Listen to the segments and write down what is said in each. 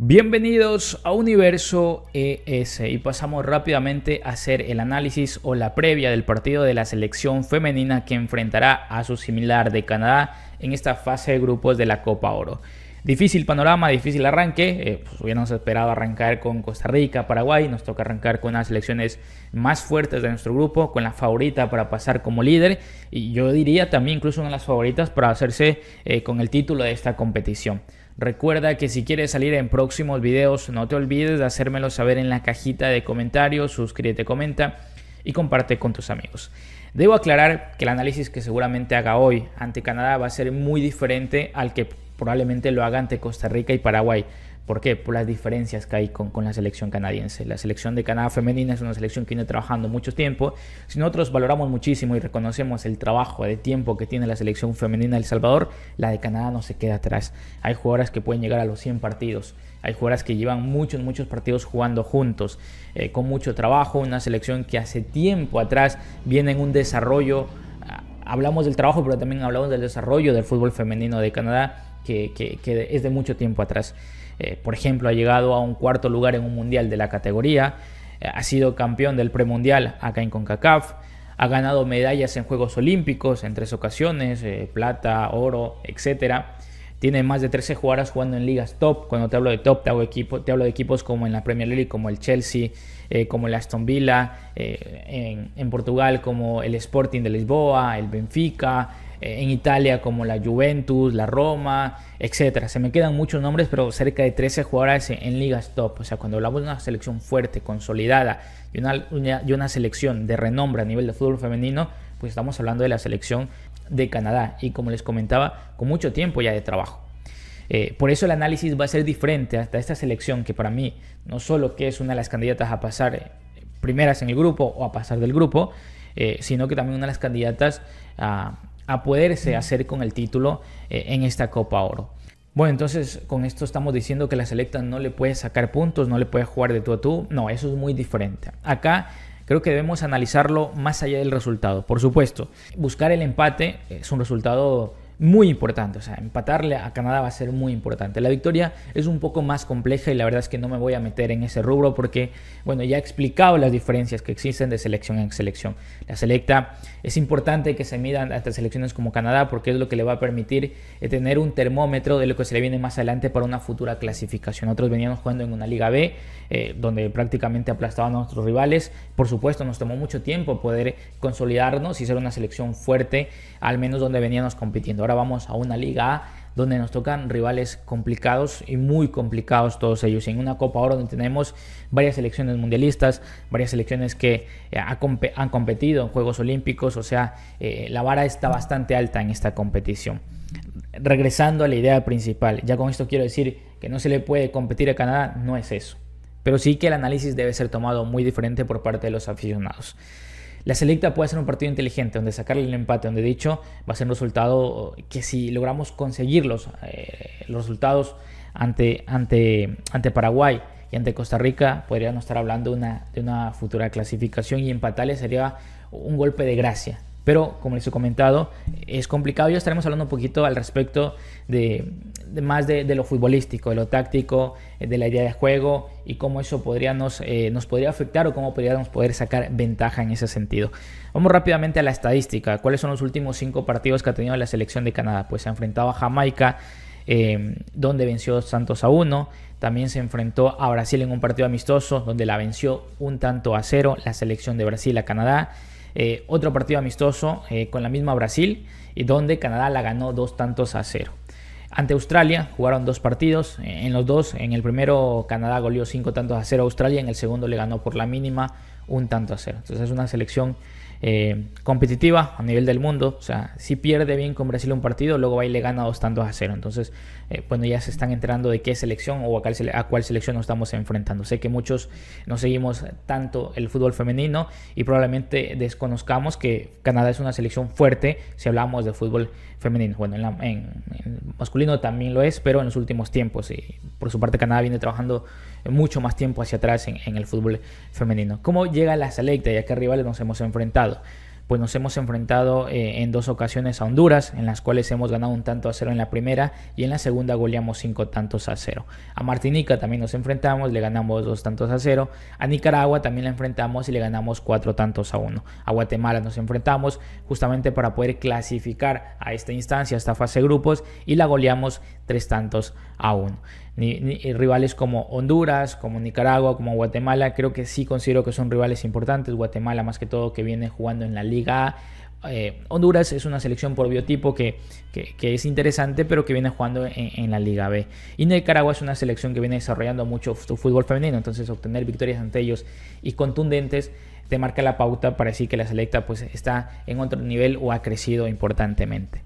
Bienvenidos a Universo ES y pasamos rápidamente a hacer el análisis o la previa del partido de la selección femenina que enfrentará a su similar de Canadá en esta fase de grupos de la Copa Oro. Difícil panorama, difícil arranque. Eh, pues, hubiéramos esperado arrancar con Costa Rica, Paraguay. Nos toca arrancar con las selecciones más fuertes de nuestro grupo, con la favorita para pasar como líder. Y yo diría también incluso una de las favoritas para hacerse eh, con el título de esta competición. Recuerda que si quieres salir en próximos videos, no te olvides de hacérmelo saber en la cajita de comentarios, suscríbete, comenta y comparte con tus amigos. Debo aclarar que el análisis que seguramente haga hoy ante Canadá va a ser muy diferente al que probablemente lo haga ante Costa Rica y Paraguay. ¿Por qué? Por las diferencias que hay con, la selección canadiense. La selección de Canadá femenina es una selección que viene trabajando mucho tiempo. Si nosotros valoramos muchísimo y reconocemos el trabajo de tiempo que tiene la selección femenina de El Salvador, la de Canadá no se queda atrás. Hay jugadoras que pueden llegar a los 100 partidos. Hay jugadoras que llevan muchos, muchos partidos jugando juntos, eh, con mucho trabajo. Una selección que hace tiempo atrás viene en un desarrollo. Ah, hablamos del trabajo, pero también hablamos del desarrollo del fútbol femenino de Canadá, que es de mucho tiempo atrás. Eh, por ejemplo, ha llegado a un cuarto lugar en un mundial de la categoría, eh, ha sido campeón del premundial acá en CONCACAF, ha ganado medallas en Juegos Olímpicos en tres ocasiones, eh, plata, oro, etc. Tiene más de 13 jugadoras jugando en ligas top. Cuando te hablo de top, te, te hablo de equipos como en la Premier League, como el Chelsea, como el Aston Villa, en Portugal como el Sporting de Lisboa, el Benfica, eh, en Italia como la Juventus, la Roma, etcétera. Se me quedan muchos nombres, pero cerca de 13 jugadores en, ligas top. O sea, cuando hablamos de una selección fuerte, consolidada y una, y una selección de renombre a nivel de fútbol femenino, pues estamos hablando de la selección de Canadá y como les comentaba, con mucho tiempo ya de trabajo. Eh, por eso el análisis va a ser diferente hasta esta selección que para mí no solo que es una de las candidatas a pasar eh, primeras en el grupo o a pasar del grupo, sino que también una de las candidatas a, a poderse hacer con el título eh, en esta Copa Oro. Bueno, entonces con esto estamos diciendo que la selecta no le puede sacar puntos, no le puede jugar de tú a tú. No, eso es muy diferente. Acá creo que debemos analizarlo más allá del resultado. Por supuesto, buscar el empate eh, es un resultado muy importante. O sea, empatarle a Canadá va a ser muy importante. La victoria es un poco más compleja y la verdad es que no me voy a meter en ese rubro porque, bueno, ya he explicado las diferencias que existen de selección en selección. La selecta es importante que se midan hasta selecciones como Canadá porque es lo que le va a permitir eh, tener un termómetro de lo que se le viene más adelante para una futura clasificación. Nosotros veníamos jugando en una Liga B eh, donde prácticamente aplastaban a nuestros rivales. Por supuesto, nos tomó mucho tiempo poder consolidarnos y ser una selección fuerte, al menos donde veníamos compitiendo ahora vamos a una Liga A donde nos tocan rivales complicados y muy complicados todos ellos. En una Copa ahora donde tenemos varias selecciones mundialistas, varias selecciones que eh, han competido en Juegos Olímpicos, o sea, eh, la vara está bastante alta en esta competición. Regresando a la idea principal, ya con esto quiero decir que no se le puede competir a Canadá, no es eso. Pero sí que el análisis debe ser tomado muy diferente por parte de los aficionados. La selecta puede ser un partido inteligente, donde sacarle el empate, donde dicho va a ser un resultado que si logramos conseguirlos, eh, los resultados ante, ante, ante Paraguay y ante Costa Rica, podríamos estar hablando una, de una futura clasificación y empatarle sería un golpe de gracia. Pero como les he comentado, es complicado. Ya estaremos hablando un poquito al respecto de, más de, lo futbolístico, de lo táctico, eh, de la idea de juego y cómo eso podría nos, eh, podría afectar o cómo podríamos poder sacar ventaja en ese sentido. Vamos rápidamente a la estadística. ¿Cuáles son los últimos cinco partidos que ha tenido la selección de Canadá? Pues se ha enfrentado a Jamaica. Em, donde venció Santos a uno. También se enfrentó a Brasil en un partido amistoso, donde la venció un tanto a cero la selección de Brasil a Canadá. Eh, otro partido amistoso eh, con la misma Brasil, y donde Canadá la ganó dos tantos a cero. Ante Australia jugaron dos partidos, eh, en los dos, en el primero Canadá goleó cinco tantos a cero a Australia, en el segundo le ganó por la mínima un tanto a cero. Entonces es una selección competitiva a nivel del mundo. O sea, si pierde bien con Brasil un partido, luego va le gana dos tantos a cero. Entonces eh, bueno, ya se están enterando de qué selección o a, cuál selección nos estamos enfrentando. Sé que muchos no seguimos tanto el fútbol femenino y probablemente desconozcamos que Canadá es una selección fuerte si hablamos de fútbol femenino. Bueno, en, masculino también lo es, pero en los últimos tiempos. Y por su parte, Canadá viene trabajando mucho más tiempo hacia atrás en, en el fútbol femenino. ¿Cómo llega la selecta y a qué rivales nos hemos enfrentado? pues nos hemos enfrentado eh, en dos ocasiones a Honduras, en las cuales hemos ganado un tanto a cero en la primera y en la segunda goleamos cinco tantos a cero. A Martinica también nos enfrentamos, le ganamos dos tantos a cero. A Nicaragua también la enfrentamos y le ganamos cuatro tantos a uno. A Guatemala nos enfrentamos justamente para poder clasificar a esta instancia, a esta fase de grupos y la goleamos tres tantos aún. Eh, rivales como Honduras, como Nicaragua, como Guatemala, creo que sí considero que son rivales importantes. Guatemala más que todo que viene jugando en la Liga A. Eh, Honduras es una selección por biotipo que, es interesante, pero que viene jugando en, la Liga B. Y Nicaragua es una selección que viene desarrollando mucho su fútbol femenino, entonces obtener victorias ante ellos y contundentes te marca la pauta para decir que la selecta pues, está en otro nivel o ha crecido importantemente.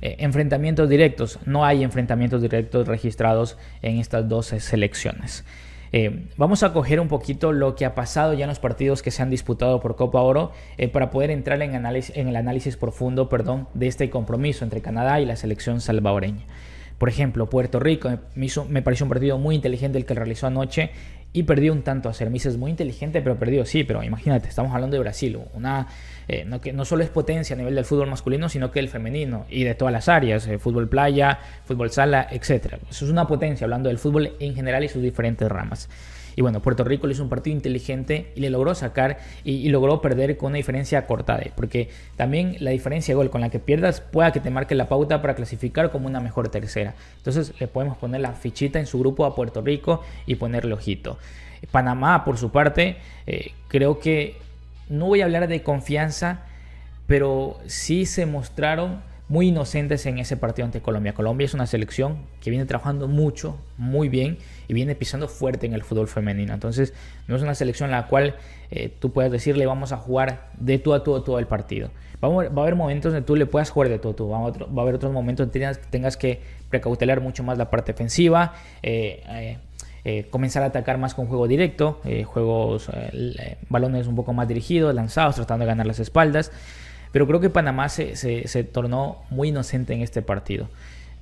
Eh, enfrentamientos directos. No hay enfrentamientos directos registrados en estas dos selecciones. Eh, vamos a coger un poquito lo que ha pasado ya en los partidos que se han disputado por Copa Oro eh, para poder entrar en, análisis, en el análisis profundo perdón, de este compromiso entre Canadá y la selección salvadoreña. Por ejemplo, Puerto Rico eh, me, me pareció un partido muy inteligente el que realizó anoche y perdió un tanto a ser. muy inteligente, pero perdió. Sí, pero imagínate, estamos hablando de Brasil, una eh, no, que no solo es potencia a nivel del fútbol masculino, sino que el femenino y de todas las áreas, eh, fútbol playa, fútbol sala, etc. Eso es una potencia, hablando del fútbol en general y sus diferentes ramas. Y bueno, Puerto Rico le hizo un partido inteligente y le logró sacar y, logró perder con una diferencia cortada. Porque también la diferencia de gol con la que pierdas pueda que te marque la pauta para clasificar como una mejor tercera. Entonces le podemos poner la fichita en su grupo a Puerto Rico y ponerle ojito. Panamá, por su parte, eh, creo que no voy a hablar de confianza, pero sí se mostraron muy inocentes en ese partido ante Colombia. Colombia es una selección que viene trabajando mucho, muy bien y viene pisando fuerte en el fútbol femenino. Entonces, no es una selección en la cual eh, tú puedes decirle vamos a jugar de tú a tú a todo el partido. va a haber momentos que tú le puedas jugar de tú a tú, va a, haber otros momentos donde tengas, tengas, que precautelar mucho más la parte defensiva. Eh, eh, comenzar a atacar más con juego directo, juegos, balones un poco más dirigidos, lanzados, tratando de ganar las espaldas. Pero creo que Panamá se, tornó muy inocente en este partido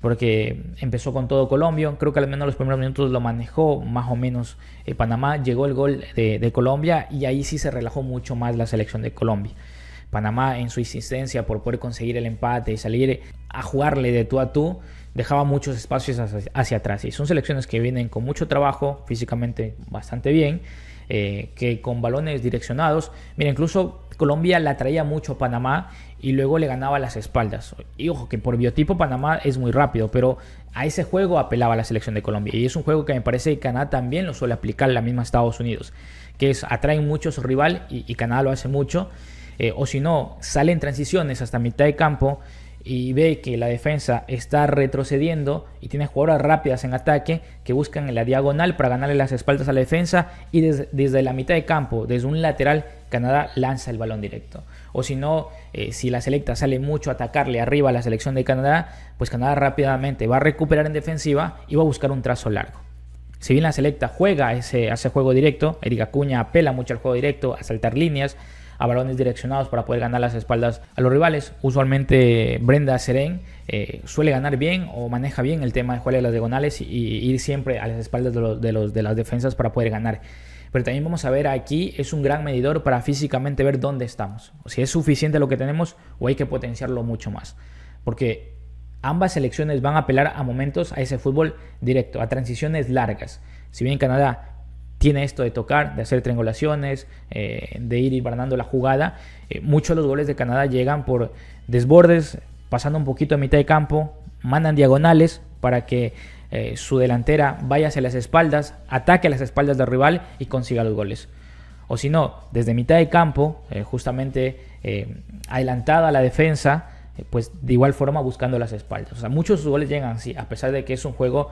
porque empezó con todo Colombia, creo que al menos los primeros minutos lo manejó más o menos eh, Panamá, llegó el gol de, Colombia y ahí sí se relajó mucho más la selección de Colombia. Panamá en su insistencia por poder conseguir el empate y salir a jugarle de tú a tú, dejaba muchos espacios hacia atrás. Y son selecciones que vienen con mucho trabajo, físicamente bastante bien, eh, que con balones direccionados, mira, incluso Colombia la traía mucho a Panamá y luego le ganaba las espaldas. Y ojo, que por biotipo Panamá es muy rápido, pero a ese juego apelaba la selección de Colombia. Y es un juego que me parece que Canadá también lo suele aplicar la misma Estados Unidos, que es atraen mucho a su rival y, Canadá lo hace mucho. Eh, o si no, salen transiciones hasta mitad de campo y ve que la defensa está retrocediendo y tiene jugadoras rápidas en ataque que buscan en la diagonal para ganarle las espaldas a la defensa y desde, la mitad de campo, desde un lateral, Canadá lanza el balón directo. O si no, eh, si la selecta sale mucho a atacarle arriba a la selección de Canadá, pues Canadá rápidamente va a recuperar en defensiva y va a buscar un trazo largo. Si bien la selecta juega ese, ese juego directo, Erika Cuña apela mucho al juego directo, a saltar líneas, a balones direccionados para poder ganar las espaldas a los rivales. Usualmente Brenda Seren eh, suele ganar bien o maneja bien el tema de jugar a las diagonales y, ir siempre a las espaldas de, los, de, las defensas para poder ganar pero también vamos a ver aquí, es un gran medidor para físicamente ver dónde estamos. si es suficiente lo que tenemos o hay que potenciarlo mucho más. Porque ambas selecciones van a apelar a momentos a ese fútbol directo, a transiciones largas. Si bien Canadá tiene esto de tocar, de hacer triangulaciones, eh, de ir ganando la jugada. Eh, muchos de los goles de Canadá llegan por desbordes, pasando un poquito a mitad de campo, mandan diagonales para que eh, su delantera vaya hacia las espaldas, ataque a las espaldas del rival y consiga los goles. O si no, desde mitad de campo, justamente adelantada la defensa, pues de igual forma buscando las espaldas. O sea, muchos de sus goles llegan así, a pesar de que es un juego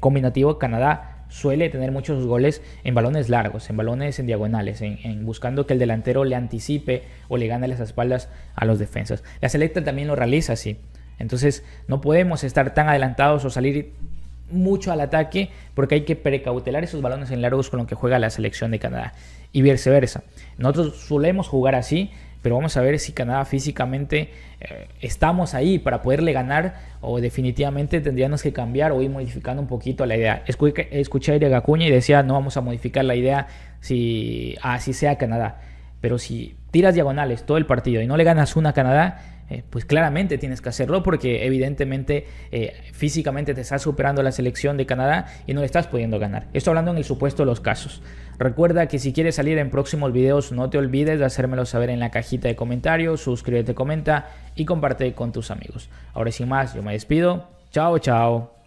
combinativo, Canadá suele tener muchos goles en balones largos, en balones en diagonales, en, buscando que el delantero le anticipe o le gane las espaldas a los defensas. La selecta también lo realiza así. Entonces no podemos estar tan adelantados o salir mucho al ataque porque hay que precautelar esos balones en largos con lo que juega la selección de Canadá y viceversa. Nosotros solemos jugar así, pero vamos a ver si Canadá físicamente eh, estamos ahí para poderle ganar o definitivamente tendríamos que cambiar o ir modificando un poquito la idea. Escuché, escuché a Iria Gacuña y decía, no vamos a modificar la idea si así sea Canadá, pero si tiras diagonales todo el partido y no le ganas una a Canadá, eh, pues claramente tienes que hacerlo porque evidentemente eh, físicamente te estás superando la selección de Canadá y no le estás pudiendo ganar. Esto hablando en el supuesto de los casos. Recuerda que si quieres salir en próximos videos no te olvides de hacérmelo saber en la cajita de comentarios, suscríbete, comenta y comparte con tus amigos. Ahora sin más, yo me despido. Chao, chao.